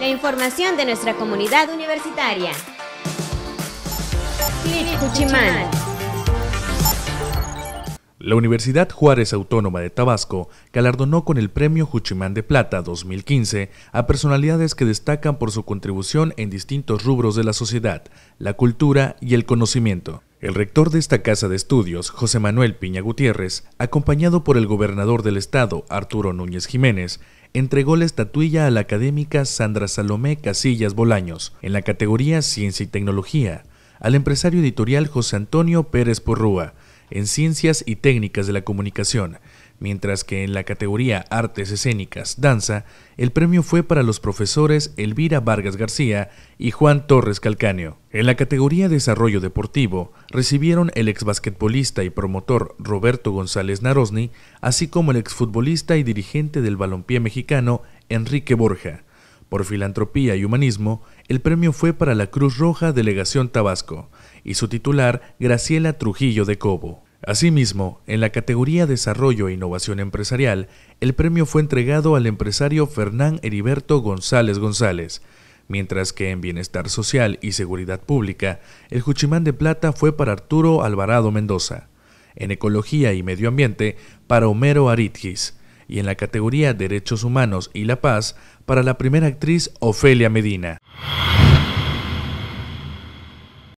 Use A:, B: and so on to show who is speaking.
A: La información de nuestra comunidad universitaria.
B: La Universidad Juárez Autónoma de Tabasco galardonó con el Premio Juchimán de Plata 2015 a personalidades que destacan por su contribución en distintos rubros de la sociedad, la cultura y el conocimiento. El rector de esta casa de estudios, José Manuel Piña Gutiérrez, acompañado por el gobernador del estado, Arturo Núñez Jiménez, entregó la estatuilla a la académica Sandra Salomé Casillas Bolaños en la categoría Ciencia y Tecnología, al empresario editorial José Antonio Pérez Porrúa en Ciencias y Técnicas de la Comunicación, mientras que en la categoría Artes Escénicas Danza, el premio fue para los profesores Elvira Vargas García y Juan Torres Calcaño. En la categoría Desarrollo Deportivo recibieron el exbasquetbolista y promotor Roberto González Narosni, así como el exfutbolista y dirigente del balompié mexicano Enrique Borja. Por filantropía y humanismo, el premio fue para la Cruz Roja Delegación Tabasco y su titular Graciela Trujillo de Cobo. Asimismo, en la categoría Desarrollo e Innovación Empresarial, el premio fue entregado al empresario Fernán Heriberto González González, mientras que en Bienestar Social y Seguridad Pública, el Juchimán de Plata fue para Arturo Alvarado Mendoza, en Ecología y Medio Ambiente para Homero Aritgis, y en la categoría Derechos Humanos y la Paz para la primera actriz Ofelia Medina.